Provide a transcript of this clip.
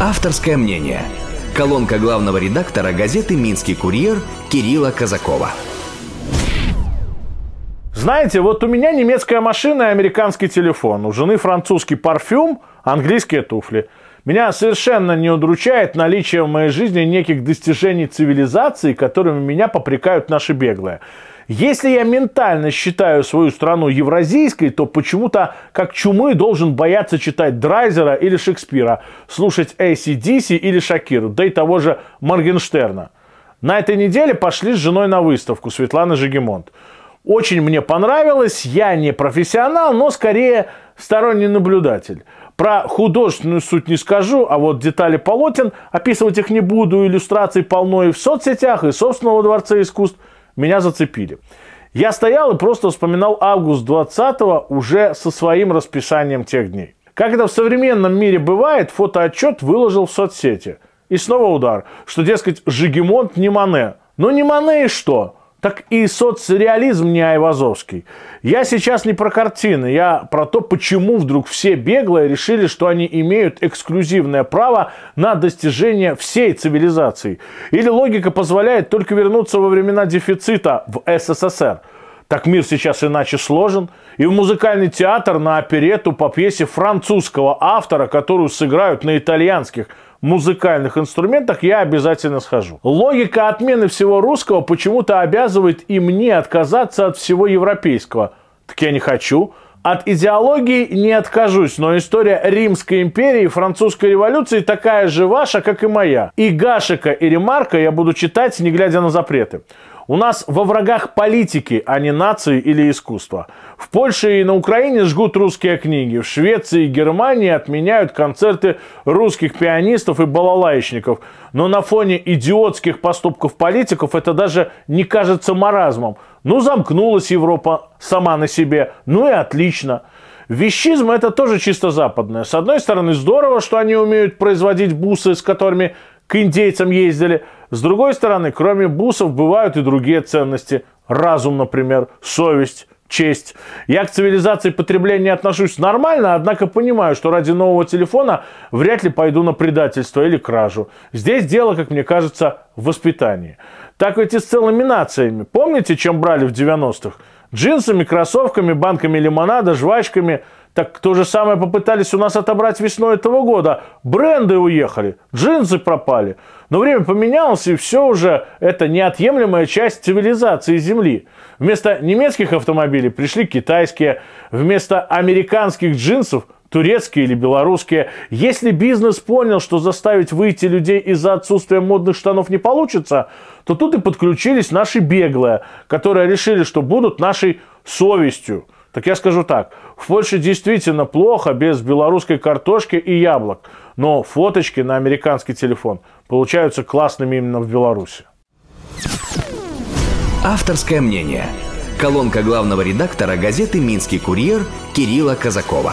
Авторское мнение. Колонка главного редактора газеты «Минский курьер» Кирилла Казакова. Знаете, вот у меня немецкая машина и американский телефон, у жены французский парфюм, английские туфли. Меня совершенно не удручает наличие в моей жизни неких достижений цивилизации, которыми меня попрекают наши беглые. Если я ментально считаю свою страну евразийской, то почему-то как чумы должен бояться читать Драйзера или Шекспира, слушать ACDC или Шакиру, да и того же Моргенштерна. На этой неделе пошли с женой на выставку Светланы Жигемонт. Очень мне понравилось, я не профессионал, но скорее сторонний наблюдатель. Про художественную суть не скажу, а вот детали полотен, описывать их не буду, иллюстраций полно и в соцсетях, и собственного Дворца искусств, меня зацепили. Я стоял и просто вспоминал август 20 уже со своим расписанием тех дней. Как это в современном мире бывает, фотоотчет выложил в соцсети. И снова удар, что, дескать, Жигемонт не Мане. но ну, не Мане и что? так и соцреализм не айвазовский. Я сейчас не про картины, я про то, почему вдруг все беглые решили, что они имеют эксклюзивное право на достижение всей цивилизации. Или логика позволяет только вернуться во времена дефицита в СССР. Так мир сейчас иначе сложен. И в музыкальный театр на оперету по пьесе французского автора, которую сыграют на итальянских – музыкальных инструментах, я обязательно схожу. Логика отмены всего русского почему-то обязывает и мне отказаться от всего европейского. Так я не хочу. От идеологии не откажусь, но история Римской империи и Французской революции такая же ваша, как и моя. И Гашика, и Ремарка я буду читать, не глядя на запреты. У нас во врагах политики, а не нации или искусства. В Польше и на Украине жгут русские книги. В Швеции и Германии отменяют концерты русских пианистов и балалайщиков. Но на фоне идиотских поступков политиков это даже не кажется маразмом. Ну, замкнулась Европа сама на себе. Ну и отлично. Вещизм это тоже чисто западное. С одной стороны, здорово, что они умеют производить бусы, с которыми к индейцам ездили. С другой стороны, кроме бусов бывают и другие ценности. Разум, например, совесть, честь. Я к цивилизации потребления отношусь нормально, однако понимаю, что ради нового телефона вряд ли пойду на предательство или кражу. Здесь дело, как мне кажется, в воспитании. Так ведь и с целыми нациями. Помните, чем брали в 90-х? Джинсами, кроссовками, банками лимонада, жвачками – так то же самое попытались у нас отобрать весной этого года. Бренды уехали, джинсы пропали. Но время поменялось, и все уже это неотъемлемая часть цивилизации Земли. Вместо немецких автомобилей пришли китайские, вместо американских джинсов – турецкие или белорусские. Если бизнес понял, что заставить выйти людей из-за отсутствия модных штанов не получится, то тут и подключились наши беглые, которые решили, что будут нашей совестью. Так я скажу так, в Польше действительно плохо без белорусской картошки и яблок, но фоточки на американский телефон получаются классными именно в Беларуси. Авторское мнение. Колонка главного редактора газеты «Минский курьер» Кирилла Казакова.